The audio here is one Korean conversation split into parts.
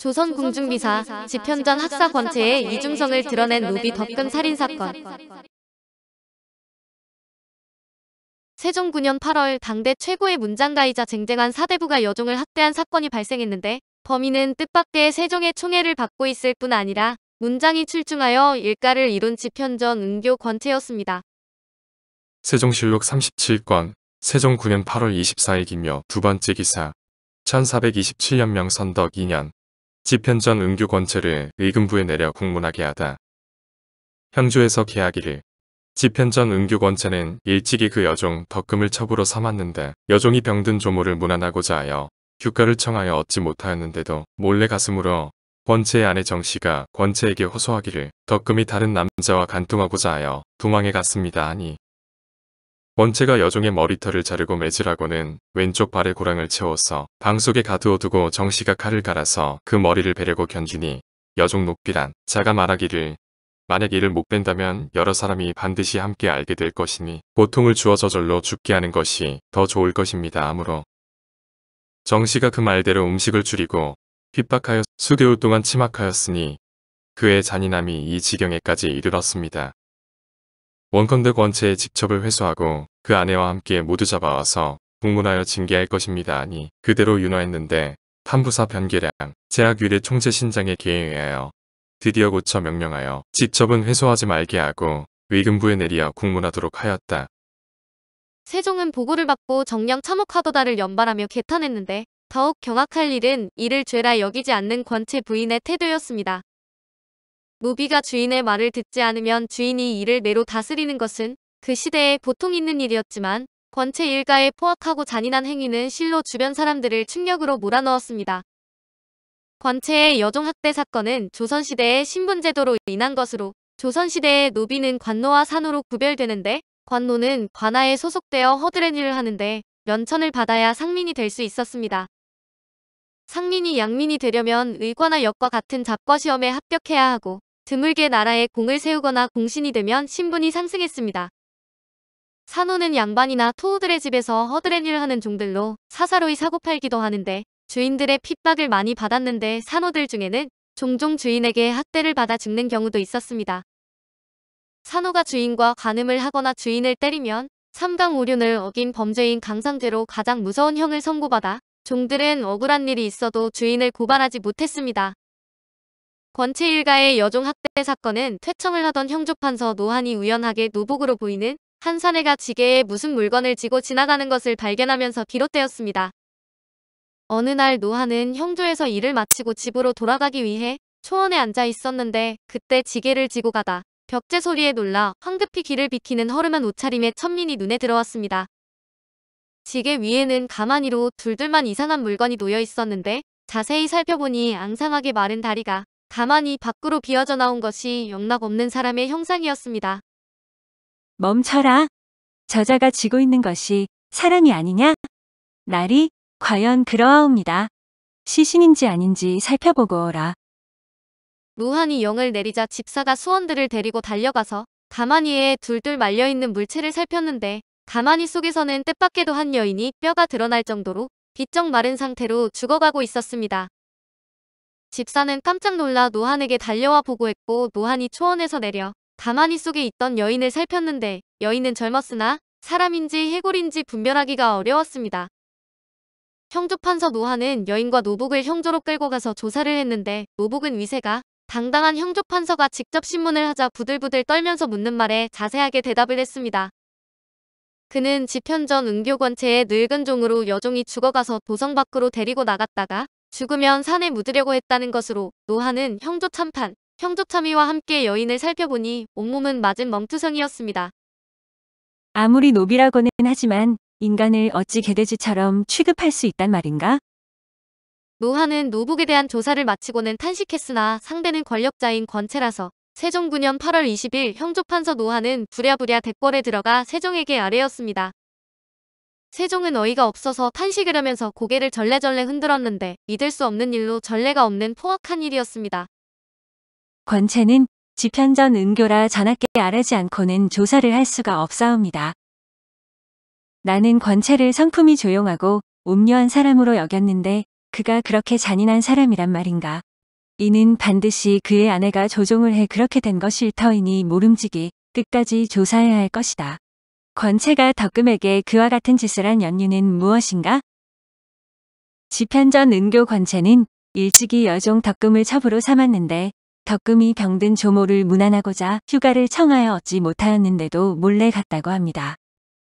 조선 궁중비사 지편전 학사 권체의 이중성을 드러낸 노비 덕근 살인 사건. 세종 9년 8월 당대 최고의 문장가이자 쟁쟁한 사대부가 여종을 학대한 사건이 발생했는데 범인은 뜻밖의 세종의 총애를 받고 있을 뿐 아니라 문장이 출중하여 일가를 이룬 지편전 은교 권체였습니다. 세종실록 37권 세종 9년 8월 24일이며 두 번째 기사 1427년 명선덕 2년 집현전 은규 권체를 의금부에 내려 국문하게 하다. 향조에서 계하기를 집현전 은규 권체는 일찍이 그 여종 덕금을 첩으로 삼았는데 여종이 병든 조모를 무난하고자 하여 휴가를 청하여 얻지 못하였는데도 몰래 가슴으로 권체의 아내 정씨가 권체에게 호소하기를 덕금이 다른 남자와 간통하고자 하여 도망에 갔습니다 하니 원체가 여종의 머리털을 자르고 매질하고는 왼쪽 발에 고랑을 채워서 방속에 가두어두고 정씨가 칼을 갈아서 그 머리를 베려고 견디니 여종 높이란 자가 말하기를 만약 이를 못 뺀다면 여러 사람이 반드시 함께 알게 될 것이니 고통을 주어 저절로 죽게 하는 것이 더 좋을 것입니다. 아무로 정씨가 그 말대로 음식을 줄이고 핍박하여 수개월 동안 침막하였으니 그의 잔인함이 이 지경에까지 이르렀습니다. 원컨대 권체의 직첩을 회수하고 그 아내와 함께 모두 잡아와서 공문하여 징계할 것입니다. 아니 그대로 윤화했는데 판부사 변계량 제학위례 총재 신장의 계에 의하여 드디어 고쳐 명령하여 직첩은 회수하지 말게 하고 위금부에 내리어 국문하도록 하였다. 세종은 보고를 받고 정령 참혹하도다를 연발하며 개탄했는데 더욱 경악할 일은 이를 죄라 여기지 않는 권체 부인의 태도였습니다. 무비가 주인의 말을 듣지 않으면 주인이 이를 내로 다스리는 것은 그 시대에 보통 있는 일이었지만 권체 일가의 포악하고 잔인한 행위는 실로 주변 사람들을 충격으로 몰아넣었습니다. 권체의 여종학대 사건은 조선시대의 신분제도로 인한 것으로 조선시대의 노비는 관노와 산호로 구별되는데 관노는 관하에 소속되어 허드렛 일을 하는데 면천을 받아야 상민이 될 수 있었습니다. 상민이 양민이 되려면 의과나 역과 같은 잡과 시험에 합격해야 하고 드물게 나라에 공을 세우거나 공신이 되면 신분이 상승했습니다. 산호는 양반이나 토우들의 집에서 허드렛 일을 하는 종들로 사사로이 사고팔기도 하는데 주인들의 핍박을 많이 받았는데 산호들 중에는 종종 주인에게 학대를 받아 죽는 경우도 있었습니다. 산호가 주인과 간음을 하거나 주인을 때리면 삼강오륜을 어긴 범죄인 강상죄로 가장 무서운 형을 선고받아 종들은 억울한 일이 있어도 주인을 고발하지 못했습니다. 권채 일가의 여종 학대 사건은 퇴청을 하던 형조판서 노한이 우연하게 노복으로 보이는 한 사내가 지게에 무슨 물건을 지고 지나가는 것을 발견하면서 비롯되었습니다. 어느 날 노한은 형조에서 일을 마치고 집으로 돌아가기 위해 초원에 앉아 있었는데 그때 지게를 지고 가다 벽재 소리에 놀라 황급히 길을 비키는 허름한 옷차림의 천민이 눈에 들어왔습니다. 지게 위에는 가만히로 둘둘만 이상한 물건이 놓여 있었는데 자세히 살펴보니 앙상하게 마른 다리가 가만히 밖으로 비어져 나온 것이 용납 없는 사람의 형상이었습니다. 멈춰라. 저자가 지고 있는 것이 사람이 아니냐? 날이 과연 그러하옵니다. 시신인지 아닌지 살펴보고 오라. 무한히 영을 내리자 집사가 수원들을 데리고 달려가서 가만히에 둘둘 말려있는 물체를 살폈는데 가만히 속에서는 뜻밖에도 한 여인이 뼈가 드러날 정도로 비쩍 마른 상태로 죽어가고 있었습니다. 집사는 깜짝 놀라 노한에게 달려와 보고했고 노한이 초원에서 내려 가만히 속에 있던 여인을 살폈는데 여인은 젊었으나 사람인지 해골인지 분별하기가 어려웠습니다. 형조판서 노한은 여인과 노복을 형조로 끌고 가서 조사를 했는데 노복은 위세가 당당한 형조판서가 직접 신문을 하자 부들부들 떨면서 묻는 말에 자세하게 대답을 했습니다. 그는 집현전 은교관체의 늙은 종으로 여종이 죽어가서 도성 밖으로 데리고 나갔다가 죽으면 산에 묻으려고 했다는 것으로 노하는 형조 참판, 형조 참이와 함께 여인을 살펴보니 온몸은 맞은 멍투성이었습니다. 아무리 노비라고는 하지만 인간을 어찌 개돼지처럼 취급할 수 있단 말인가? 노하는 노북에 대한 조사를 마치고는 탄식했으나 상대는 권력자인 권체라서 세종 9년 8월 20일 형조판서 노하는 부랴부랴 대궐에 들어가 세종에게 아뢰었습니다. 세종은 어이가 없어서 탄식을 하면서 고개를 절레절레 흔들었는데 믿을 수 없는 일로 전례가 없는 포악한 일이었습니다. 권채는 집현전 은교라 전학께 알하지 않고는 조사를 할 수가 없사옵니다. 나는 권채를 성품이 조용하고 음녀한 사람으로 여겼는데 그가 그렇게 잔인한 사람이란 말인가. 이는 반드시 그의 아내가 조종을 해 그렇게 된 것일 터이니 모름지기 끝까지 조사해야 할 것이다. 권채가 덕금에게 그와 같은 짓을 한 연유는 무엇인가? 집현전 은교 권채는 일찍이 여종 덕금을 첩으로 삼았는데 덕금이 병든 조모를 무난하고자 휴가를 청하여 얻지 못하였는데도 몰래 갔다고 합니다.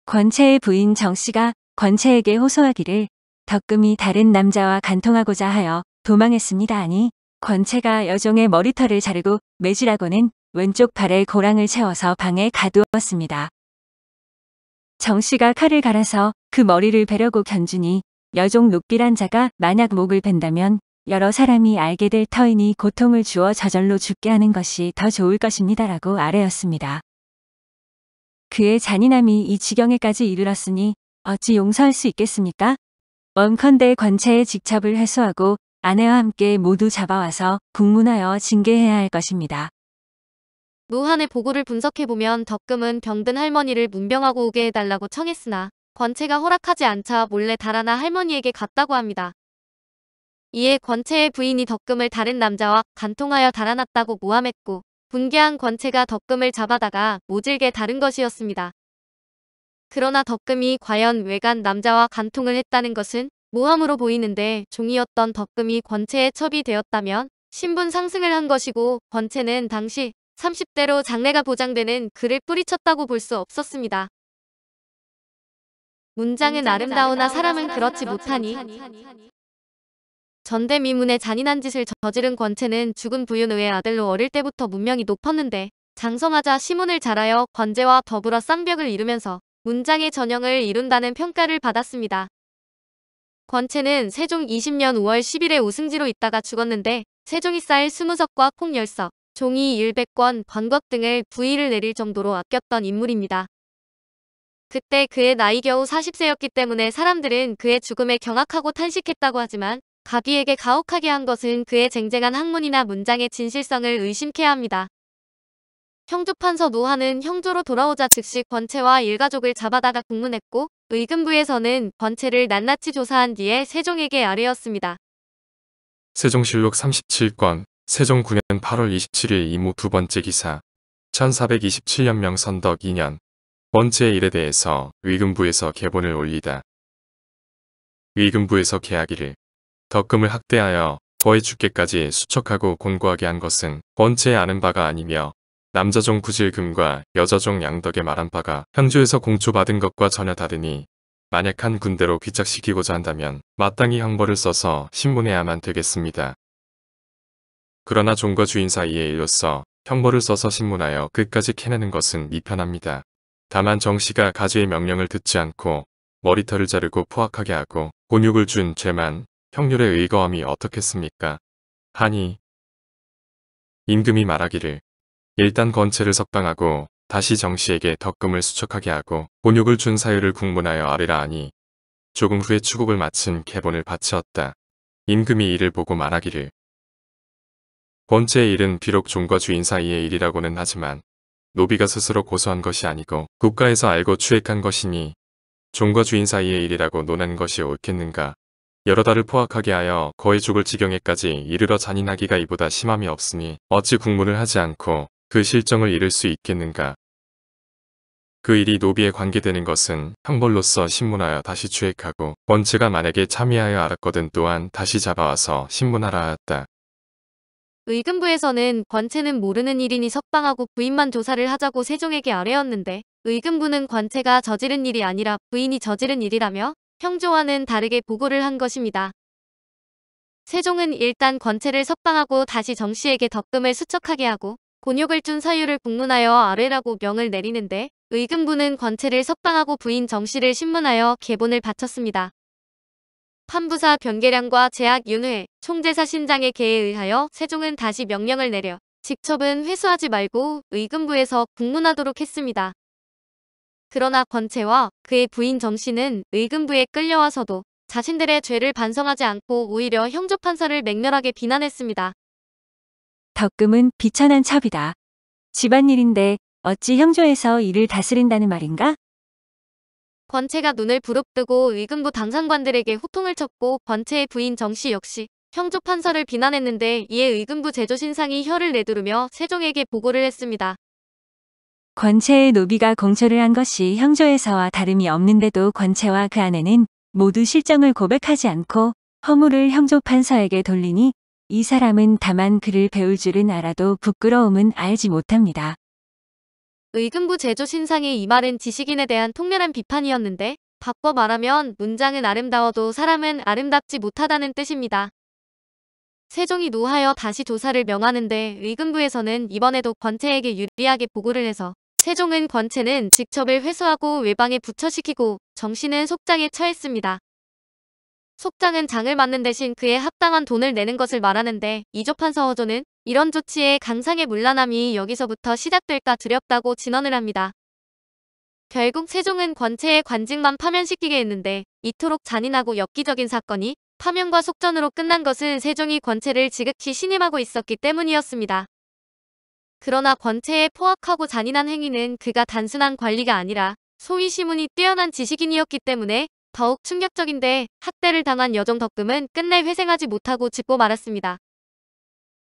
권채의 부인 정씨가 권채에게 호소하기를 덕금이 다른 남자와 간통하고자 하여 도망했습니다 아니권채가 여종의 머리털을 자르고 매질하고는 왼쪽 발에 고랑을 채워서 방에 가두었습니다. 정씨가 칼을 갈아서 그 머리를 베려고 견주니 여종 높기란 자가 만약 목을 벤다면 여러 사람이 알게 될 터이니 고통을 주어 저절로 죽게 하는 것이 더 좋을 것입니다라고 아뢰었습니다. 그의 잔인함이 이 지경에까지 이르렀으니 어찌 용서할 수 있겠습니까? 원컨대 관체의 직첩을 해소하고 아내와 함께 모두 잡아와서 국문하여 징계해야 할 것입니다. 노한의 보고를 분석해보면 덕금은 병든 할머니를 문병하고 오게 해달라고 청했으나 권채가 허락하지 않자 몰래 달아나 할머니에게 갔다고 합니다. 이에 권채의 부인이 덕금을 다른 남자와 간통하여 달아났다고 모함했고 분개한 권채가 덕금을 잡아다가 모질게 다른 것이었습니다. 그러나 덕금이 과연 외간 남자와 간통을 했다는 것은 모함으로 보이는데 종이었던 덕금이 권채의 첩이 되었다면 신분 상승을 한 것이고 권채는 당시 30대로 장래가 보장되는 글을 뿌리쳤다고 볼 수 없었습니다. 문장은 아름다우나 사람은 그렇지 못하니 전대미문의 잔인한 짓을 저지른 권채는 죽은 부윤의 아들로 어릴 때부터 문명이 높았는데 장성하자 시문을 잘하여 권제와 더불어 쌍벽을 이루면서 문장의 전형을 이룬다는 평가를 받았습니다. 권채는 세종 20년 5월 10일에 우승지로 있다가 죽었는데 세종이 쌓일 20석과 폭 10석, 종이 100권, 관각 등을 부의를 내릴 정도로 아꼈던 인물입니다. 그때 그의 나이 겨우 40세였기 때문에 사람들은 그의 죽음에 경악하고 탄식했다고 하지만 가비에게 가혹하게 한 것은 그의 쟁쟁한 학문이나 문장의 진실성을 의심케 합니다. 형조판서 노하는 형조로 돌아오자 즉시 권체와 일가족을 잡아다가 국문했고 의금부에서는 권체를 낱낱이 조사한 뒤에 세종에게 아뢰었습니다. 세종실록 37권 세종9년 8월 27일 이무 두 번째 기사 1427년 명선덕 2년 번째 일에 대해서 위금부에서 계본을 올리다. 위금부에서 계약이를 덕금을 학대하여 거의 죽게까지 수척하고 곤고하게 한 것은 번째 아는 바가 아니며 남자종 구질금과 여자종 양덕의 말한 바가 현주에서 공초받은 것과 전혀 다르니 만약 한 군대로 귀착시키고자 한다면 마땅히 형벌을 써서 신문해야만 되겠습니다. 그러나 종과 주인 사이에이로서 형벌을 써서 신문하여 끝까지 캐내는 것은 미편합니다. 다만 정씨가 가지의 명령을 듣지 않고 머리털을 자르고 포악하게 하고 곤육을 준 죄만 형률의 의거함이 어떻겠습니까? 하니 임금이 말하기를 일단 권체를 석방하고 다시 정씨에게 덕금을 수척하게 하고 곤육을 준 사유를 국문하여 아뢰라 하니 조금 후에 추곡을 마친 개본을 바치었다. 임금이 이를 보고 말하기를 번째 일은 비록 종과 주인 사이의 일이라고는 하지만 노비가 스스로 고소한 것이 아니고 국가에서 알고 추획한 것이니 종과 주인 사이의 일이라고 논한 것이 옳겠는가. 여러 달을 포악하게 하여 거의 죽을 지경에까지 이르러 잔인하기가 이보다 심함이 없으니 어찌 국문을 하지 않고 그 실정을 잃을 수 있겠는가. 그 일이 노비에 관계되는 것은 형벌로서 신문하여 다시 추획하고 원체가 만약에 참여하여 알았거든 또한 다시 잡아와서 신문하라 하였다. 의금부에서는 관채는 모르는 일이니 석방하고 부인만 조사를 하자고 세종에게 아뢰었는데 의금부는 관채가 저지른 일이 아니라 부인이 저지른 일이라며 형조와는 다르게 보고를 한 것입니다. 세종은 일단 관채를 석방하고 다시 정씨에게 덕금을 수척하게 하고 곤욕을 준 사유를 국문하여 아뢰라고 명을 내리는데 의금부는 관채를 석방하고 부인 정씨를 신문하여 개본을 바쳤습니다. 판부사 변계량과 제약 윤회, 총재사 신장의 계에 의하여 세종은 다시 명령을 내려 직첩은 회수하지 말고 의금부에서 국문하도록 했습니다. 그러나 권채와 그의 부인 정씨는 의금부에 끌려와서도 자신들의 죄를 반성하지 않고 오히려 형조판사를 맹렬하게 비난했습니다. 덕금은 비천한 첩이다. 집안일인데 어찌 형조에서 일을 다스린다는 말인가? 권채가 눈을 부릅뜨고 의금부 당상관들에게 호통을 쳤고 권채의 부인 정씨 역시 형조 판서를 비난했는데 이에 의금부 제조 신상이 혀를 내두르며 세종에게 보고를 했습니다. 권채의 노비가 공처를한 것이 형조에서와 다름이 없는데도 권채와 그 아내는 모두 실정을 고백하지 않고 허물을 형조 판서에게 돌리니 이 사람은 다만 그를 배울 줄은 알아도 부끄러움은 알지 못합니다. 의금부 제조 신상이이 말은 지식인에 대한 통렬한 비판이었는데 바꿔 말하면 문장은 아름다워도 사람은 아름답지 못하다는 뜻입니다. 세종이 노하여 다시 조사를 명하는데 의금부에서는 이번에도 권체에게 유리하게 보고를 해서 세종은 권체는 직첩을 회수하고 외방에 부처시키고 정신은 속장에 처했습니다. 속장은 장을 맞는 대신 그에 합당한 돈을 내는 것을 말하는데 이조판서어조는 이런 조치에 강상의 문란함이 여기서부터 시작될까 두렵다고 진언을 합니다. 결국 세종은 권체의 관직만 파면시키게 했는데 이토록 잔인하고 엽기적인 사건이 파면과 속전으로 끝난 것은 세종이 권체를 지극히 신임하고 있었기 때문이었습니다. 그러나 권체의 포악하고 잔인한 행위는 그가 단순한 관리가 아니라 소위 시문이 뛰어난 지식인이었기 때문에 더욱 충격적인데 학대를 당한 여종 덕금은 끝내 회생하지 못하고 짓고 말았습니다.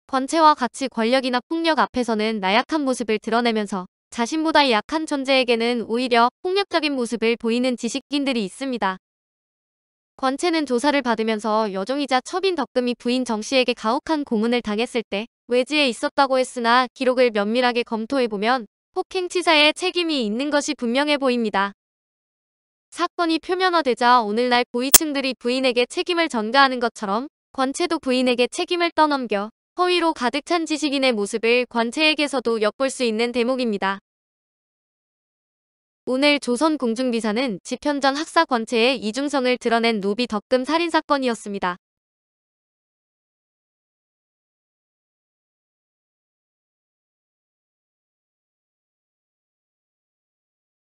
권체와 같이 권력이나 폭력 앞에서는 나약한 모습을 드러내면서 자신보다 약한 존재에게는 오히려 폭력적인 모습을 보이는 지식인들이 있습니다. 권체는 조사를 받으면서 여종이자 첩인 덕금이 부인 정씨에게 가혹한 고문을 당했을 때 외지에 있었다고 했으나 기록을 면밀하게 검토해보면 폭행치사에 책임이 있는 것이 분명해 보입니다. 사건이 표면화되자 오늘날 고위층들이 부인에게 책임을 전가하는 것처럼 권체도 부인에게 책임을 떠넘겨 허위로 가득 찬 지식인의 모습을 관체에게서도 엿볼 수 있는 대목입니다. 오늘 조선공중비사는 집현전 학사 관체의 이중성을 드러낸 노비 덕금 살인사건이었습니다.